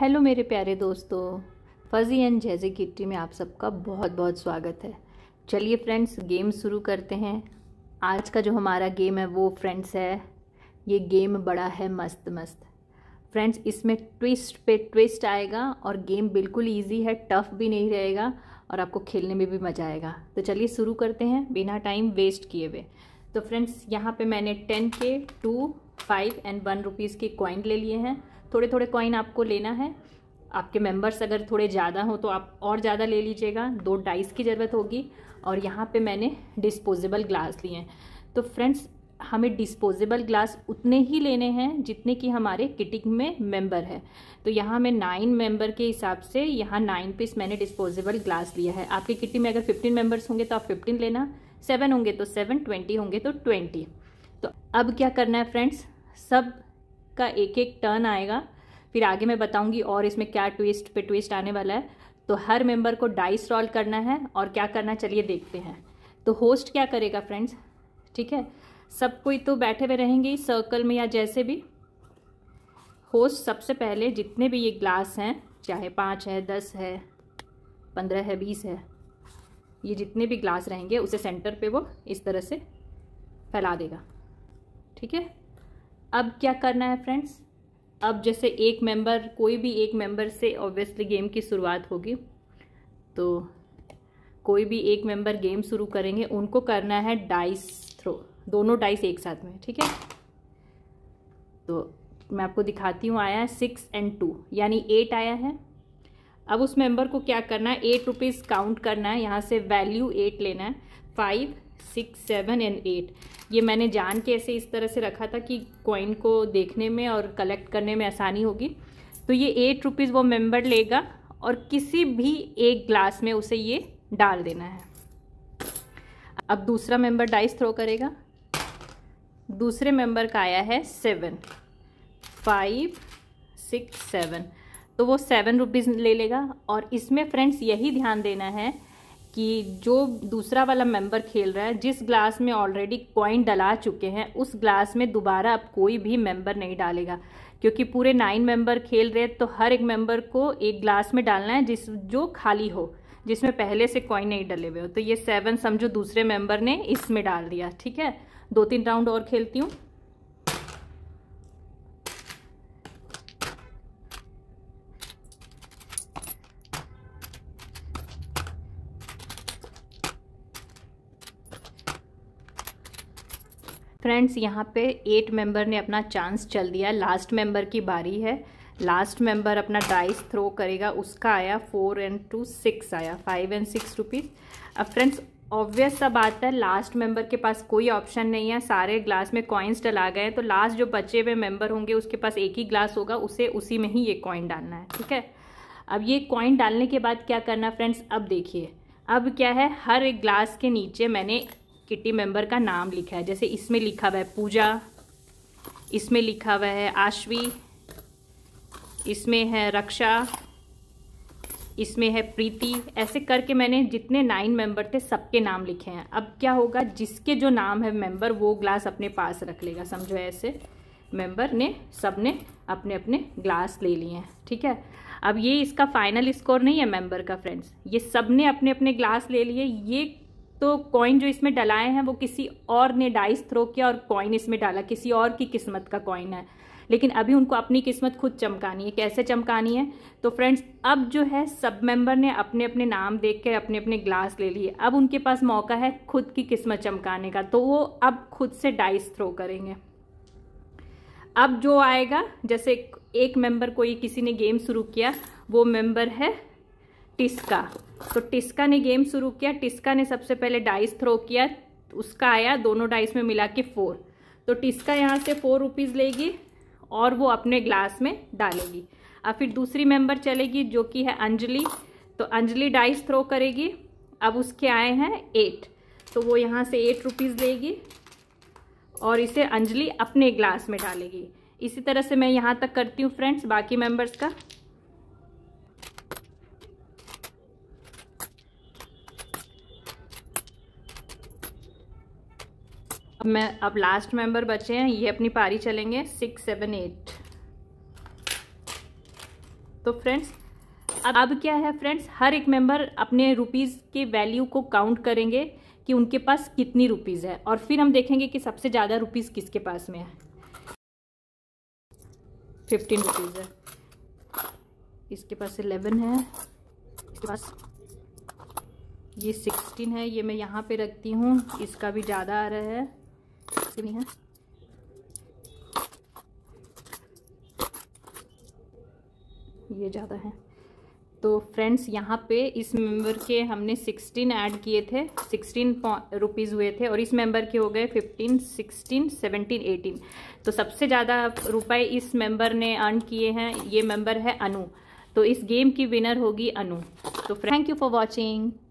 hello मेरे प्यारे दोस्तों फजी एंड जैजे किट्टी में आप सबका बहुत बहुत स्वागत है चलिए फ्रेंड्स गेम शुरू करते हैं आज का जो हमारा गेम है वो फ्रेंड्स है ये गेम बड़ा है मस्त मस्त फ्रेंड्स इसमें ट्विस्ट पे ट्विस्ट आएगा और गेम बिल्कुल इजी है टफ भी नहीं रहेगा और आपको खेलने में भी मज़ा आएगा तो चलिए शुरू करते हैं बिना टाइम वेस्ट किए हुए तो फ्रेंड्स यहाँ पे मैंने टेन के two five and one rupees के कॉइन ले लिए हैं थोड़े थोड़े कॉइन आपको लेना है आपके मेंबर्स अगर थोड़े ज़्यादा हो तो आप और ज़्यादा ले लीजिएगा दो डाइस की ज़रूरत होगी और यहाँ पे मैंने डिस्पोजेबल ग्लास लिए हैं तो फ्रेंड्स हमें डिस्पोजेबल ग्लास उतने ही लेने हैं जितने कि हमारे किटिंग में मेंबर है तो यहाँ मैं नाइन मेंबर के हिसाब से यहाँ नाइन पीस मैंने डिस्पोजेबल ग्लास लिया है आपके किटी में अगर फिफ्टीन मेम्बर्स होंगे तो आप फिफ्टीन लेना सेवन होंगे तो सेवन ट्वेंटी होंगे तो ट्वेंटी तो अब क्या करना है फ्रेंड्स सब का एक एक टर्न आएगा फिर आगे मैं बताऊंगी और इसमें क्या ट्विस्ट पे ट्विस्ट आने वाला है तो हर मेंबर को डाइस रोल करना है और क्या करना चलिए देखते हैं तो होस्ट क्या करेगा फ्रेंड्स ठीक है सब कोई तो बैठे हुए रहेंगे सर्कल में या जैसे भी होस्ट सबसे पहले जितने भी ये ग्लास हैं चाहे पाँच है दस है पंद्रह है बीस है ये जितने भी ग्लास रहेंगे उसे सेंटर पे वो इस तरह से फैला देगा ठीक है अब क्या करना है फ्रेंड्स अब जैसे एक मेंबर कोई भी एक मेंबर से ऑब्वियसली गेम की शुरुआत होगी तो कोई भी एक मेंबर गेम शुरू करेंगे उनको करना है डाइस थ्रो दोनों डाइस एक साथ में ठीक है तो मैं आपको दिखाती हूँ आया है सिक्स एंड टू यानी एट आया है अब उस मेंबर को क्या करना है एट रुपीज़ काउंट करना है यहाँ से वैल्यू एट लेना है five six seven and eight ये मैंने जान के ऐसे इस तरह से रखा था कि कॉइन को देखने में और कलेक्ट करने में आसानी होगी तो ये एट रुपीज़ वो मेंबर लेगा और किसी भी एक ग्लास में उसे ये डाल देना है अब दूसरा मेंबर डाइस थ्रो करेगा दूसरे मेंबर का आया है सेवन फाइव सिक्स सेवन तो वो सेवन रुपीज़ ले लेगा और इसमें फ्रेंड्स यही ध्यान देना है कि जो दूसरा वाला मेंबर खेल रहा है जिस ग्लास में ऑलरेडी कॉइन डला चुके हैं उस ग्लास में दोबारा अब कोई भी मेंबर नहीं डालेगा क्योंकि पूरे नाइन मेंबर खेल रहे हैं तो हर एक मेंबर को एक ग्लास में डालना है जिस जो खाली हो जिसमें पहले से कॉइन नहीं डले हुए हो तो ये सेवन समझो दूसरे मेंबर ने इसमें डाल दिया ठीक है दो तीन राउंड और खेलती हूँ फ्रेंड्स यहाँ पे एट मेंबर ने अपना चांस चल दिया लास्ट मेंबर की बारी है लास्ट मेंबर अपना डाइस थ्रो करेगा उसका आया फोर एंड टू सिक्स आया फाइव एंड सिक्स रुपीज़ अब फ्रेंड्स ऑब्वियस सा बात है लास्ट मेंबर के पास कोई ऑप्शन नहीं है सारे ग्लास में कॉइन्स डला गए हैं तो लास्ट जो बचे हुए मेंबर होंगे उसके पास एक ही ग्लास होगा उसे उसी में ही ये कॉइन डालना है ठीक है अब ये कॉइन डालने के बाद क्या करना फ्रेंड्स अब देखिए अब क्या है हर एक ग्लास के नीचे मैंने किटी मेंबर का नाम लिखा है जैसे इसमें लिखा हुआ है पूजा इसमें लिखा हुआ है आशवी इसमें है रक्षा इसमें है प्रीति ऐसे करके मैंने जितने नाइन मेंबर थे सबके नाम लिखे हैं अब क्या होगा जिसके जो नाम है मेंबर वो ग्लास अपने पास रख लेगा समझो ऐसे मेंबर ने सब ने अपने अपने ग्लास ले लिए हैं ठीक है अब ये इसका फाइनल स्कोर नहीं है मेंबर का फ्रेंड्स ये सब ने अपने अपने ग्लास ले लिए ये तो कॉइन जो इसमें डलाए हैं वो किसी और ने डाइस थ्रो किया और कॉइन इसमें डाला किसी और की किस्मत का कॉइन है लेकिन अभी उनको अपनी किस्मत खुद चमकानी है कैसे चमकानी है तो फ्रेंड्स अब जो है सब मेंबर ने अपने अपने नाम देख कर अपने अपने ग्लास ले लिए अब उनके पास मौका है खुद की किस्मत चमकाने का तो वो अब खुद से डाइस थ्रो करेंगे अब जो आएगा जैसे एक मेंबर कोई किसी ने गेम शुरू किया वो मेंबर है टिस्का तो टिस्का ने गेम शुरू किया टिस्का ने सबसे पहले डाइस थ्रो किया उसका आया दोनों डाइस में मिला के फोर तो टिस्का यहाँ से फोर रुपीज़ लेगी और वो अपने ग्लास में डालेगी अब फिर दूसरी मेंबर चलेगी जो कि है अंजलि तो अंजलि डाइस थ्रो करेगी अब उसके आए हैं एट तो वो यहाँ से एट रुपीज़ लेगी और इसे अंजलि अपने ग्लास में डालेगी इसी तरह से मैं यहाँ तक करती हूँ फ्रेंड्स बाकी मेंबर्स का अब मैं अब लास्ट मेंबर बचे हैं ये अपनी पारी चलेंगे सिक्स सेवन एट तो फ्रेंड्स अब अब क्या है फ्रेंड्स हर एक मेंबर अपने रुपीज़ के वैल्यू को काउंट करेंगे कि उनके पास कितनी रुपीज़ है और फिर हम देखेंगे कि सबसे ज़्यादा रुपीज़ किसके पास में है फिफ्टीन रुपीज़ है इसके पास इलेवन है इसके पास ये सिक्सटीन है ये मैं यहाँ पे रखती हूँ इसका भी ज़्यादा आ रहा है के भी हैं ये ज़्यादा है तो फ्रेंड्स यहाँ पे इस मेंबर के हमने 16 ऐड किए थे 16 रुपीज़ हुए थे और इस मेंबर के हो गए 15, 16, 17, 18 तो सबसे ज़्यादा रुपए इस मेंबर ने अर्न किए हैं ये मेंबर है अनु तो इस गेम की विनर होगी अनु तो थैंक यू फॉर वॉचिंग